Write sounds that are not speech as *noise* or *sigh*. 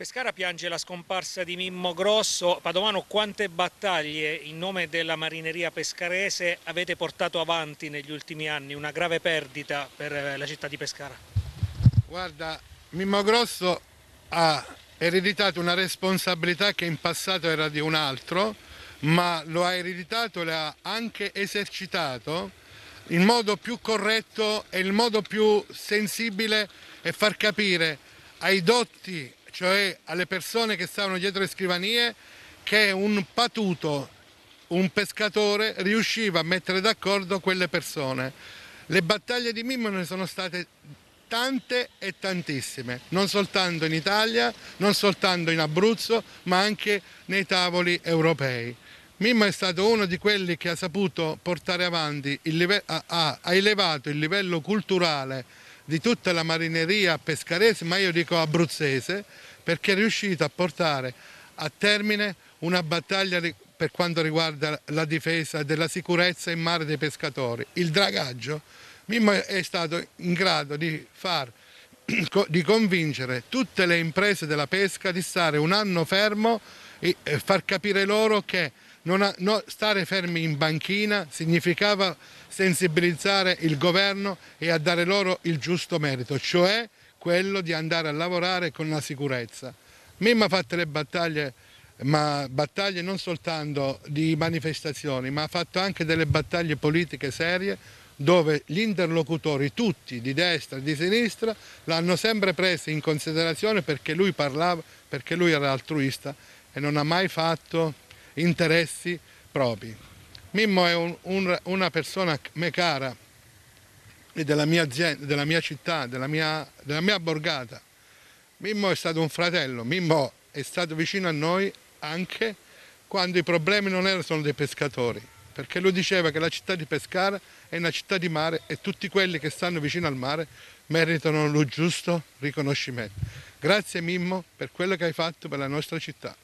Pescara piange la scomparsa di Mimmo Grosso. Padovano, quante battaglie in nome della marineria pescarese avete portato avanti negli ultimi anni? Una grave perdita per eh, la città di Pescara. Guarda, Mimmo Grosso ha ereditato una responsabilità che in passato era di un altro, ma lo ha ereditato e l'ha anche esercitato in modo più corretto e il modo più sensibile e far capire ai dotti, cioè alle persone che stavano dietro le scrivanie, che un patuto, un pescatore, riusciva a mettere d'accordo quelle persone. Le battaglie di Mimmo ne sono state tante e tantissime, non soltanto in Italia, non soltanto in Abruzzo, ma anche nei tavoli europei. Mimmo è stato uno di quelli che ha saputo portare avanti, il livello, ha, ha elevato il livello culturale di tutta la marineria pescarese, ma io dico abruzzese, perché è riuscito a portare a termine una battaglia per quanto riguarda la difesa della sicurezza in mare dei pescatori. Il dragaggio Mimmo è stato in grado di, far, *clears throat* di convincere tutte le imprese della pesca di stare un anno fermo e eh, far capire loro che non, no, stare fermi in banchina significava sensibilizzare il governo e a dare loro il giusto merito, cioè quello di andare a lavorare con la sicurezza. Mimma ha fatto le battaglie, ma battaglie non soltanto di manifestazioni, ma ha fatto anche delle battaglie politiche serie dove gli interlocutori, tutti di destra e di sinistra, l'hanno sempre preso in considerazione perché lui parlava, perché lui era altruista e non ha mai fatto interessi propri. Mimmo è un, un, una persona me cara e della mia, azienda, della mia città, della mia, della mia borgata. Mimmo è stato un fratello, Mimmo è stato vicino a noi anche quando i problemi non erano solo dei pescatori, perché lui diceva che la città di Pescara è una città di mare e tutti quelli che stanno vicino al mare meritano lo giusto riconoscimento. Grazie Mimmo per quello che hai fatto per la nostra città.